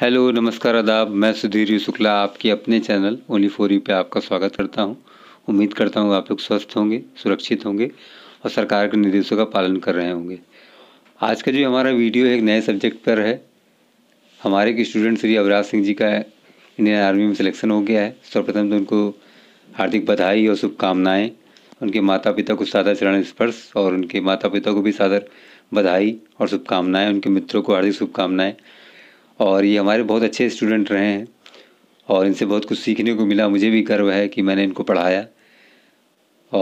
hello नमस्कार आदाब मैं सुधीर यू शुक्ला आपके अपने चैनल ओनली फोर यू पे आपका स्वागत करता हूं उम्मीद करता हूं आप लोग स्वस्थ होंगे सुरक्षित होंगे और सरकार के निर्देशों का पालन कर रहे होंगे आज का जो हमारा वीडियो है एक नए सब्जेक्ट पर है हमारे एक स्टूडेंट श्री अवराज सिंह जी का इंडियन आर्मी में सिलेक्शन हो गया है सर्वप्रथम तो उनको हार्दिक बधाई और शुभकामनाएँ उनके माता पिता को सादा चरण स्पर्श और उनके माता पिता को भी सादर बधाई और शुभकामनाएँ उनके मित्रों को हार्दिक शुभकामनाएँ और ये हमारे बहुत अच्छे स्टूडेंट रहे हैं और इनसे बहुत कुछ सीखने को मिला मुझे भी गर्व है कि मैंने इनको पढ़ाया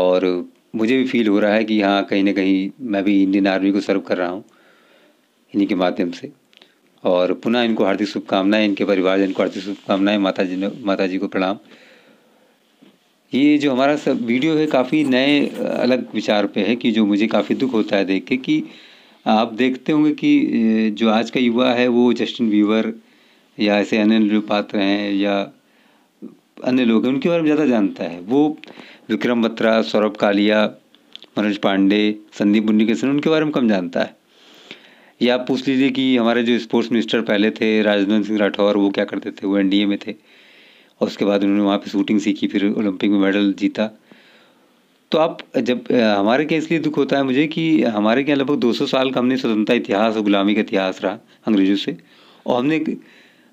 और मुझे भी फील हो रहा है कि हाँ कहीं ना कहीं मैं भी इंडियन आर्मी को सर्व कर रहा हूँ इन्हीं के माध्यम से और पुनः इनको हार्दिक शुभकामनाएं इनके परिवारजन को हार्दिक शुभकामनाएं माता जी ने माता जी को प्रणाम ये जो हमारा सब वीडियो है काफ़ी नए अलग विचार पे है कि जो मुझे काफ़ी दुख होता है देख के कि आप देखते होंगे कि जो आज का युवा है वो जस्टिन वीवर या ऐसे अन्य पात्र हैं या अन्य लोग हैं उनके बारे में ज़्यादा जानता है वो विक्रम बत्रा सौरभ कालिया मनोज पांडे संदीप बुन्नीकेसन उनके बारे में कम जानता है या आप पूछ लीजिए कि हमारे जो स्पोर्ट्स मिनिस्टर पहले थे राजवंत सिंह राठौर वो क्या करते थे वो एनडीए में थे और उसके बाद उन्होंने वहाँ पे शूटिंग सीखी फिर ओलंपिक में मेडल जीता तो आप जब हमारे क्या इसलिए दुख होता है मुझे कि हमारे क्या लगभग 200 साल का हमने स्वतंत्रता इतिहास और गुलामी का इतिहास रहा अंग्रेज़ों से और हमने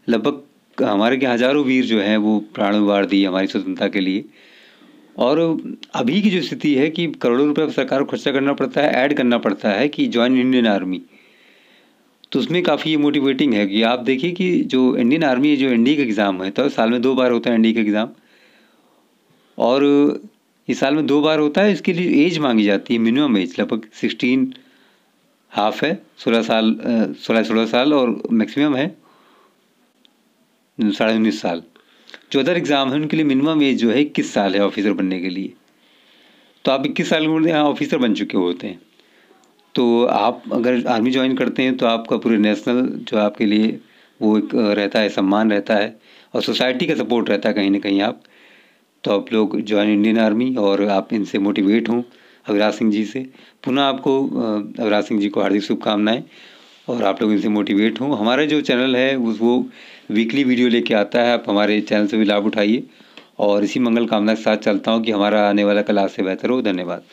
लगभग हमारे के हज़ारों वीर जो हैं वो प्राण उबार दिए हमारी स्वतंत्रता के लिए और अभी की जो स्थिति है कि करोड़ों रुपये सरकार को खर्चा करना पड़ता है ऐड करना पड़ता है कि ज्वाइन इंडियन आर्मी तो उसमें काफ़ी ये मोटिवेटिंग है कि आप देखिए कि जो इंडियन आर्मी जो एन का एग्ज़ाम है तो साल में दो बार होता है एन का एग्ज़ाम और ये साल में दो बार होता है इसके लिए एज मांगी जाती है मिनिमम एज लगभग सिक्सटीन हाफ है सोलह साल सोलह सोलह साल और मैक्सिमम है साढ़े उन्नीस साल जो अदर एग्ज़ाम है उनके लिए मिनिमम एज जो है इक्कीस साल है ऑफिसर बनने के लिए तो आप इक्कीस साल में यहाँ ऑफिसर बन चुके होते हैं तो आप अगर आर्मी ज्वाइन करते हैं तो आपका पूरे नेशनल जो आपके लिए वो एक रहता है सम्मान रहता है और सोसाइटी का सपोर्ट रहता है कहीं ना कहीं आप तो आप लोग ज्वाइन इंडियन आर्मी और आप इनसे मोटिवेट हों अविराज सिंह जी से पुनः आपको अविराज सिंह जी को हार्दिक शुभकामनाएँ और आप लोग इनसे मोटिवेट हों हमारा जो चैनल है उस वो वीकली वीडियो लेके आता है आप हमारे चैनल से भी लाभ उठाइए और इसी मंगल कामना के साथ चलता हूँ कि हमारा आने वाला क्लास से बेहतर हो धन्यवाद